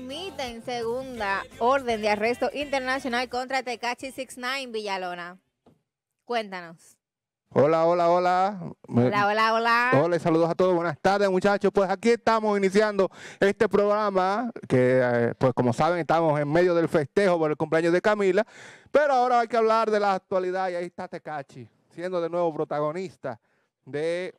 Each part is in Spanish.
emiten segunda orden de arresto internacional contra Tecachi 69 Villalona. Cuéntanos. Hola, hola, hola. Hola, hola, hola. Hola, saludos a todos. Buenas tardes, muchachos. Pues aquí estamos iniciando este programa que, eh, pues como saben, estamos en medio del festejo por el cumpleaños de Camila. Pero ahora hay que hablar de la actualidad y ahí está Tecachi, siendo de nuevo protagonista de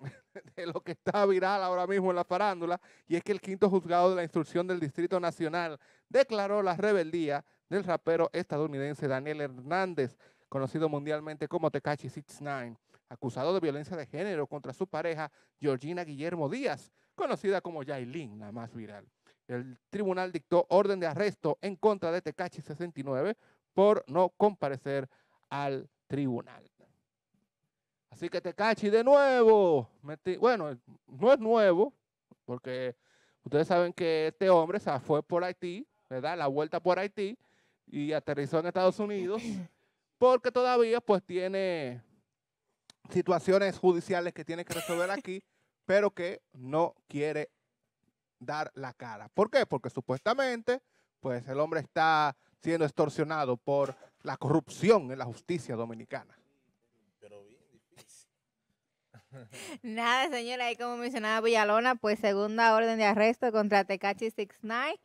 de lo que está viral ahora mismo en la farándula, y es que el quinto juzgado de la instrucción del Distrito Nacional declaró la rebeldía del rapero estadounidense Daniel Hernández, conocido mundialmente como Tekachi 69, acusado de violencia de género contra su pareja Georgina Guillermo Díaz, conocida como Yailin, la más viral. El tribunal dictó orden de arresto en contra de Tekachi 69 por no comparecer al tribunal. Así que te cachi de nuevo. bueno, no es nuevo, porque ustedes saben que este hombre se fue por Haití, ¿verdad? La vuelta por Haití y aterrizó en Estados Unidos, porque todavía pues tiene situaciones judiciales que tiene que resolver aquí, pero que no quiere dar la cara. ¿Por qué? Porque supuestamente pues el hombre está siendo extorsionado por la corrupción en la justicia dominicana. Nada, señora, y como mencionaba Villalona, pues segunda orden de arresto contra Tecachi 69.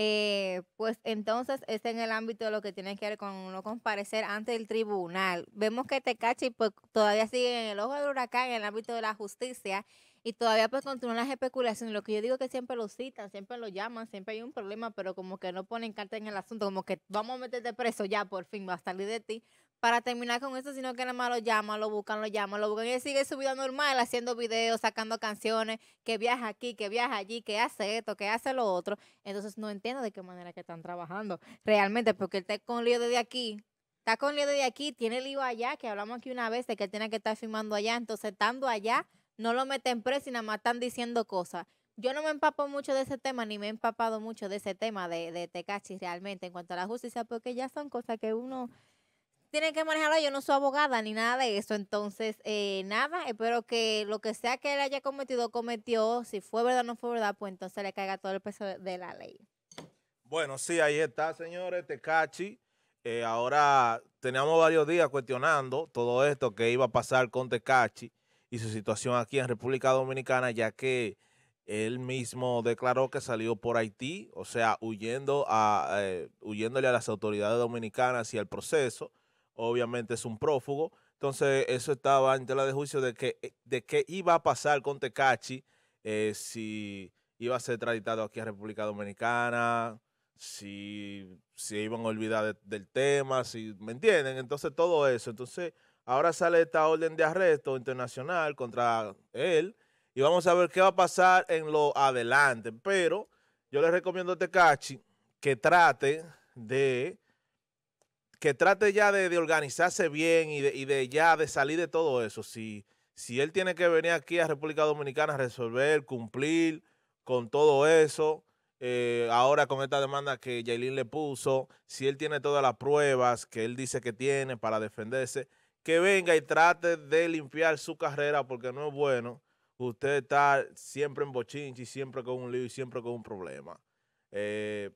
Eh, pues entonces está en el ámbito de lo que tiene que ver con no comparecer ante el tribunal. Vemos que Tecachi pues, todavía sigue en el ojo del huracán en el ámbito de la justicia y todavía pues continúan las especulaciones. Lo que yo digo es que siempre lo citan, siempre lo llaman, siempre hay un problema, pero como que no ponen carta en el asunto, como que vamos a meterte preso ya, por fin, va a salir de ti para terminar con eso, sino que nada más lo llaman, lo buscan, lo llaman, lo buscan. Y él sigue su vida normal, haciendo videos, sacando canciones, que viaja aquí, que viaja allí, que hace esto, que hace lo otro. Entonces no entiendo de qué manera que están trabajando realmente, porque él está con lío desde aquí. Está con lío desde aquí, tiene lío allá, que hablamos aquí una vez de que él tiene que estar filmando allá. Entonces, estando allá, no lo meten preso y nada más están diciendo cosas. Yo no me empapo mucho de ese tema, ni me he empapado mucho de ese tema de, de Tecachi realmente en cuanto a la justicia, porque ya son cosas que uno tienen que manejarlo. Yo no soy abogada ni nada de eso. Entonces, eh, nada, espero que lo que sea que él haya cometido, cometió. Si fue verdad o no fue verdad, pues entonces le caiga todo el peso de la ley. Bueno, sí, ahí está, señores, Tecachi. Eh, ahora teníamos varios días cuestionando todo esto que iba a pasar con Tecachi y su situación aquí en República Dominicana, ya que él mismo declaró que salió por Haití, o sea, huyendo a, eh, huyéndole a las autoridades dominicanas y al proceso obviamente es un prófugo. Entonces, eso estaba en tela de juicio de que eh, de qué iba a pasar con Tecachi eh, si iba a ser traditado aquí a República Dominicana, si iban a olvidar del tema, si me entienden. Entonces, todo eso. Entonces, ahora sale esta orden de arresto internacional contra él y vamos a ver qué va a pasar en lo adelante. Pero yo les recomiendo a Tecachi que trate de que trate ya de, organizarse bien y de, ya de salir de todo eso. Si, si él tiene que venir aquí a República Dominicana a resolver, cumplir con todo eso, eh, ahora con esta demanda que Yailin le puso, si él tiene todas las pruebas que él dice que tiene para defenderse, que venga y trate de limpiar su carrera porque no es bueno usted estar siempre en y siempre con un lío y siempre con un problema. Eh,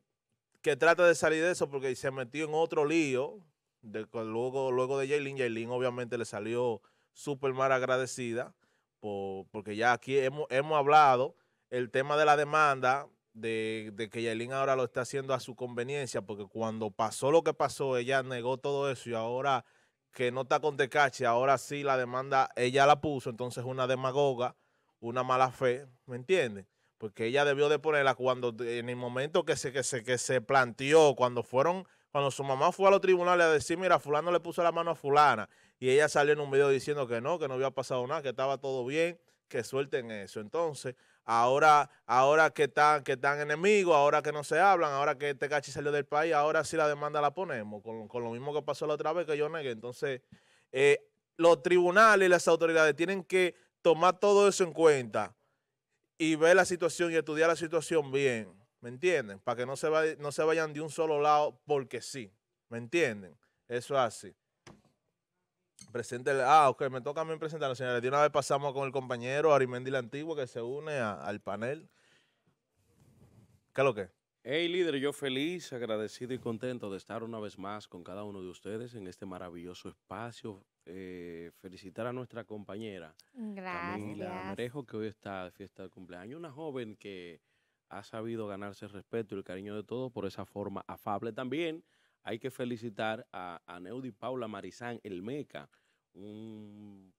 que trata de salir de eso porque se metió en otro lío. luego, luego de Jailin, Yailin obviamente le salió súper mal agradecida porque ya aquí hemos, hablado el tema de la demanda, de, que Yailin ahora lo está haciendo a su conveniencia, porque cuando pasó lo que pasó, ella negó todo eso y ahora que no está con Tecache, ahora sí la demanda ella la puso, entonces una demagoga, una mala fe, ¿me entiendes? porque ella debió de ponerla cuando en el momento que se, que se, que se planteó, cuando fueron, cuando su mamá fue a los tribunales a decir, mira, fulano le puso la mano a fulana, y ella salió en un video diciendo que no, que no había pasado nada, que estaba todo bien, que suelten eso. Entonces, ahora, ahora que están, que están enemigos, ahora que no se hablan, ahora que este cachi salió del país, ahora sí la demanda la ponemos, con, lo mismo que pasó la otra vez que yo negué. Entonces, eh, los tribunales y las autoridades tienen que tomar todo eso en cuenta y ver la situación y estudiar la situación bien. ¿Me entienden? Para que no se, no se vayan de un solo lado porque sí. ¿Me entienden? Eso es así. presente Ah, ok, me toca a mí presentar los señores. De una vez pasamos con el compañero Arimendi la Antigua que se une al panel. ¿Qué es lo que? Hey líder, yo feliz, agradecido y contento de estar una vez más con cada uno de ustedes en este maravilloso espacio. Eh, felicitar a nuestra compañera Camila Marejo, que hoy está de fiesta de cumpleaños. Una joven que ha sabido ganarse el respeto y el cariño de todos por esa forma afable. También hay que felicitar a, a Neudi Paula Marizán, el MECA,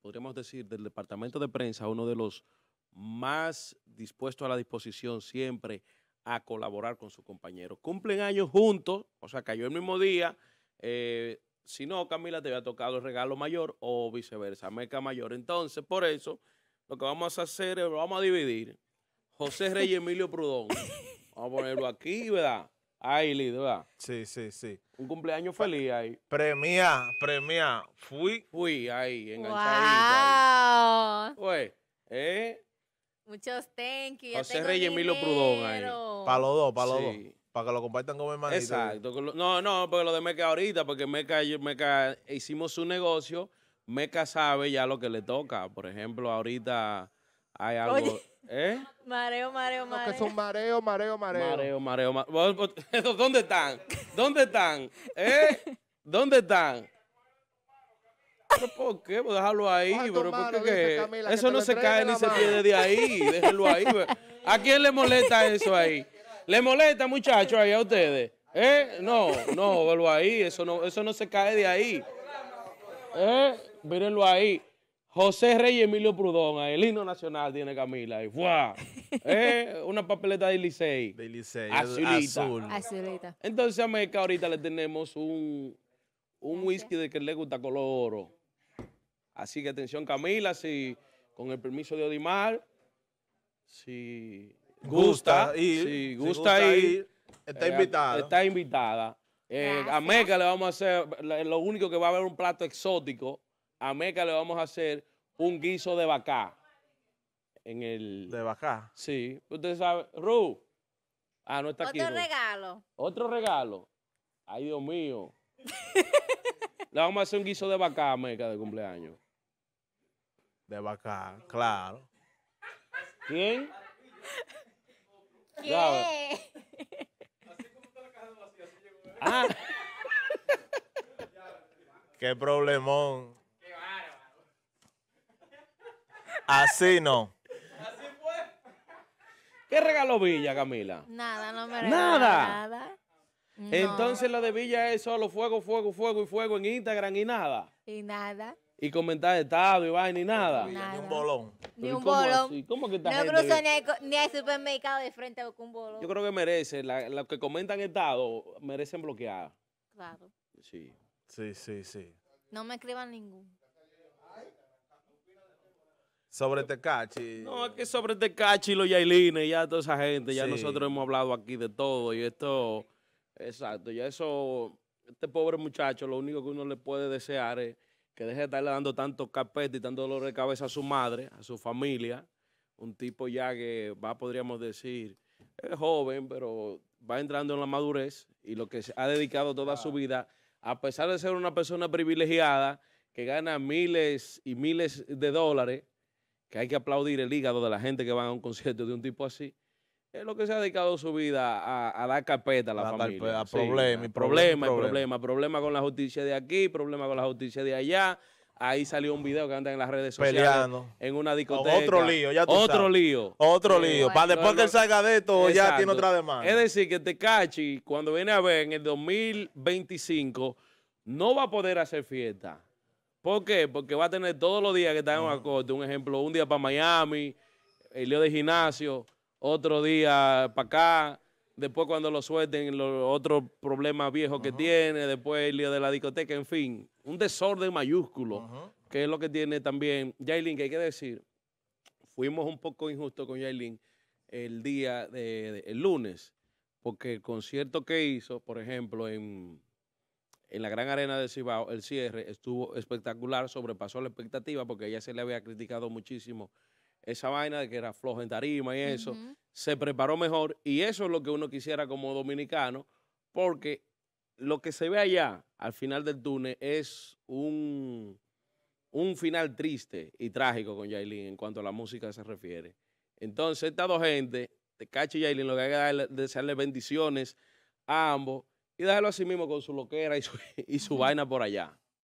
podríamos decir, del departamento de prensa, uno de los más dispuestos a la disposición siempre a colaborar con su compañero. Cumplen años juntos, o sea, cayó el mismo día. Eh, si no, Camila te había tocado el regalo mayor o viceversa, meca mayor. Entonces, por eso, lo que vamos a hacer es, lo vamos a dividir. José Rey Emilio Prudón. Vamos a ponerlo aquí, ¿verdad? Ahí, Lido, ¿verdad? Sí, sí, sí. Un cumpleaños feliz ahí. Premia, premia. Fui. Fui ahí, enganchadito. Wow. Pues, ¿eh? Muchos thank you. José tengo Emilio Prudón ahí. Para los dos, para los dos. Para que lo compartan con mi hermanito. Exacto. No, no, porque lo de Meca ahorita, porque Meca, hicimos su negocio, Meca sabe ya lo que le toca. Por ejemplo, ahorita hay algo... ¿Eh? Mareo, mareo, mareo. son mareo, mareo, mareo. Mareo, mareo, mareo. ¿Dónde están? ¿Dónde están? ¿Eh? ¿Dónde están? ¿Por qué? Pues déjalo ahí. Pero eso no se cae ni se pierde de ahí. Déjelo ahí. Pues. ¿A quién le molesta eso ahí? ¿Le molesta, muchachos, ahí a ustedes? ¿Eh? No, no, velo ahí. Eso no, eso no se cae de ahí. ¿Eh? Mírenlo ahí. José Rey Emilio Prudón, el himno nacional tiene Camila ahí. ¿Eh? Una papeleta de Licey. De Licey. Azulita. Azulita. Entonces a Meca ahorita le tenemos un, un whisky de que le gusta color oro. Así que atención Camila, si con el permiso de Odimar, si gusta, ir, gusta, ir, está eh, invitada. Está invitada. Eh, a Meca le vamos a hacer, lo único que va a haber un plato exótico, a Meca le vamos a hacer un guiso de vaca. En el... ¿De vaca? Sí. Usted sabe, Ru. Ah, no está aquí. Otro regalo. Otro regalo. Ay, Dios mío. le vamos a hacer un guiso de vaca a Meca de cumpleaños. De vaca, claro. ¿Quién? ¿Qué? Ah. Qué problemón. Qué Así no. Así fue. ¿Qué regaló Villa, Camila? Nada, no me regaló nada. nada. Entonces lo de Villa es solo fuego, fuego, fuego y fuego en Instagram y nada. Y nada y comentar estado y vaina ni nada. Ni un bolón. Ni un bolón. ¿Cómo que no cruzo ni al supermercado de frente a un bolón. Yo creo que merece, los que comentan estado merecen bloquear. Claro. Sí. Sí, sí, sí. No me escriban ningún Sobre Tecachi. Este no, es que sobre Tecachi, este los Yailines, ya toda esa gente, ya nosotros hemos hablado aquí de todo y esto, exacto, ya eso, este pobre muchacho, lo único que uno le puede desear es que deje de estarle dando tanto carpeta y tanto dolor de cabeza a su madre, a su familia. Un tipo ya que va, podríamos decir, es joven, pero va entrando en la madurez y lo que ha dedicado toda su vida, a pesar de ser una persona privilegiada, que gana miles y miles de dólares, que hay que aplaudir el hígado de la gente que va a un concierto de un tipo así, es lo que se ha dedicado su vida a, dar carpeta a la, familia. a y problemas. problema, problema, con la justicia de aquí, problema con la justicia de allá. Ahí salió un video que anda en las redes sociales. Peleando. En una discoteca. Otro lío, ya tú Otro lío. Otro lío. Para después que él salga de esto, ya tiene otra demanda. Es decir, que Tecachi, cuando viene a ver en el 2025, no va a poder hacer fiesta. ¿Por qué? Porque va a tener todos los días que está en un acorde. Un ejemplo, un día para Miami, el lío de gimnasio otro día para acá. Después cuando lo suelten, los problema viejo que tiene, después el lío de la discoteca, en fin, un desorden mayúsculo, que es lo que tiene también Yailin, que hay que decir, fuimos un poco injustos con Yailin el día de, el lunes, porque el concierto que hizo, por ejemplo, en, la Gran Arena de Cibao, el cierre estuvo espectacular, sobrepasó la expectativa porque ella se le había criticado muchísimo esa vaina de que era flojo en tarima y eso, se preparó mejor y eso es lo que uno quisiera como dominicano, porque lo que se ve allá al final del túnel es un, un final triste y trágico con Yailin en cuanto a la música se refiere. Entonces, estas dos gente, Cachi y Yailin, lo que hay que darle, desearle bendiciones a ambos y a sí mismo con su loquera y su, y su vaina por allá.